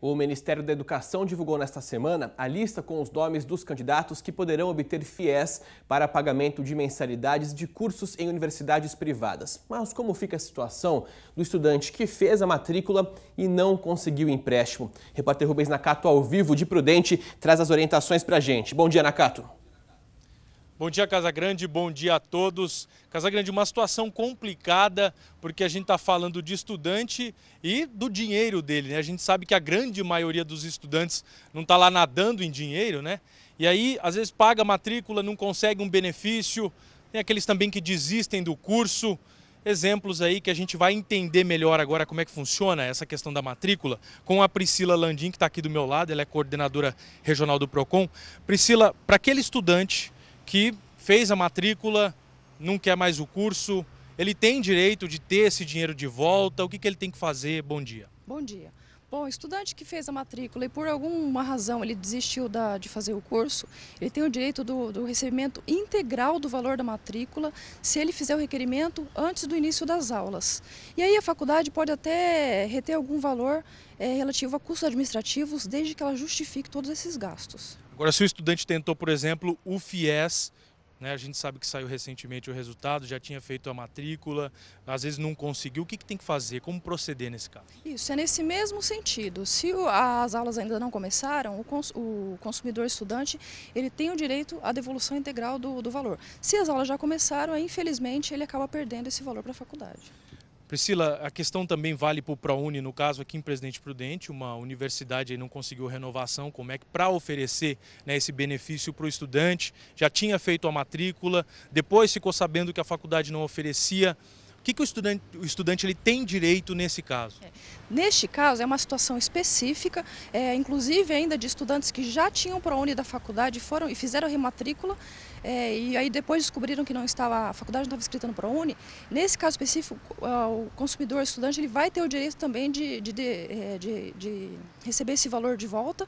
O Ministério da Educação divulgou nesta semana a lista com os nomes dos candidatos que poderão obter FIES para pagamento de mensalidades de cursos em universidades privadas. Mas como fica a situação do estudante que fez a matrícula e não conseguiu empréstimo? Repórter Rubens Nakato, ao vivo de Prudente, traz as orientações para a gente. Bom dia, Nakato. Bom dia, Casa Grande, bom dia a todos. Casa Grande, uma situação complicada, porque a gente está falando de estudante e do dinheiro dele, né? A gente sabe que a grande maioria dos estudantes não está lá nadando em dinheiro, né? E aí, às vezes, paga matrícula, não consegue um benefício, tem aqueles também que desistem do curso. Exemplos aí que a gente vai entender melhor agora como é que funciona essa questão da matrícula com a Priscila Landim, que está aqui do meu lado, ela é coordenadora regional do PROCON. Priscila, para aquele estudante que fez a matrícula, não quer mais o curso, ele tem direito de ter esse dinheiro de volta? O que, que ele tem que fazer? Bom dia. Bom dia. Bom, o estudante que fez a matrícula e por alguma razão ele desistiu da, de fazer o curso, ele tem o direito do, do, recebimento integral do valor da matrícula se ele fizer o requerimento antes do início das aulas. E aí a faculdade pode até reter algum valor é, relativo a custos administrativos, desde que ela justifique todos esses gastos. Agora, se o estudante tentou, por exemplo, o FIES né? A gente sabe que saiu recentemente o resultado, já tinha feito a matrícula, às vezes não conseguiu. O que, que tem que fazer? Como proceder nesse caso? Isso, é nesse mesmo sentido. Se as aulas ainda não começaram, o, consumidor estudante ele tem o direito à devolução integral do, do valor. Se as aulas já começaram, aí, infelizmente ele acaba perdendo esse valor para a faculdade. Priscila, a questão também vale para o ProUni, no caso aqui em Presidente Prudente, uma universidade não conseguiu renovação, como é que para oferecer né, esse benefício para o estudante, já tinha feito a matrícula, depois ficou sabendo que a faculdade não oferecia, o que, que o estudante, o estudante ele tem direito nesse caso? É. Neste caso, é uma situação específica, é, inclusive ainda de estudantes que já tinham para Uni da faculdade foram e fizeram rematrícula, é, e aí depois descobriram que não estava, a faculdade não estava escrita no ProUni. Nesse caso específico, o consumidor, o estudante, ele vai ter o direito também de, de, é, de, de receber esse valor de volta,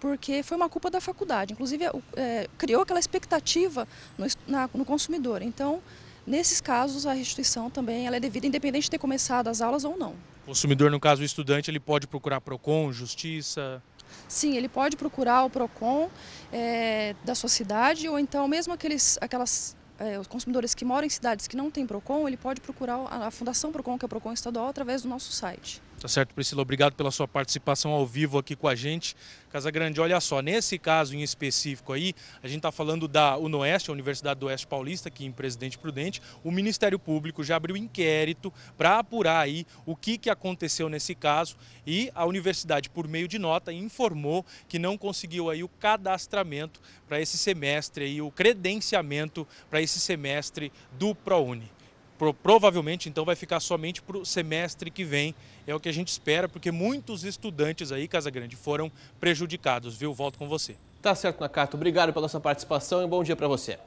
porque foi uma culpa da faculdade. Inclusive, é, é criou aquela expectativa no, na, no consumidor. Então, Nesses casos, a restituição também ela é devida independente de ter começado as aulas ou não. O consumidor, no caso o estudante, ele pode procurar PROCON, Justiça? Sim, ele pode procurar o PROCON é, da sua cidade ou então mesmo aqueles, aquelas é, os consumidores que moram em cidades que não têm PROCON, ele pode procurar a, a Fundação PROCON, que é o PROCON estadual, através do nosso site. Tá certo, Priscila? Obrigado pela sua participação ao vivo aqui com a gente. Casa Grande, olha só, nesse caso em específico aí, a gente está falando da UNOeste, a Universidade do Oeste Paulista, aqui em Presidente Prudente. O Ministério Público já abriu inquérito para apurar aí o que, que aconteceu nesse caso e a universidade, por meio de nota, informou que não conseguiu aí o cadastramento para esse semestre e o credenciamento para esse semestre do ProUni provavelmente então vai ficar somente para o semestre que vem, é o que a gente espera, porque muitos estudantes aí, Casa Grande, foram prejudicados, viu? Volto com você. Tá certo, Nakato. Obrigado pela sua participação e um bom dia para você.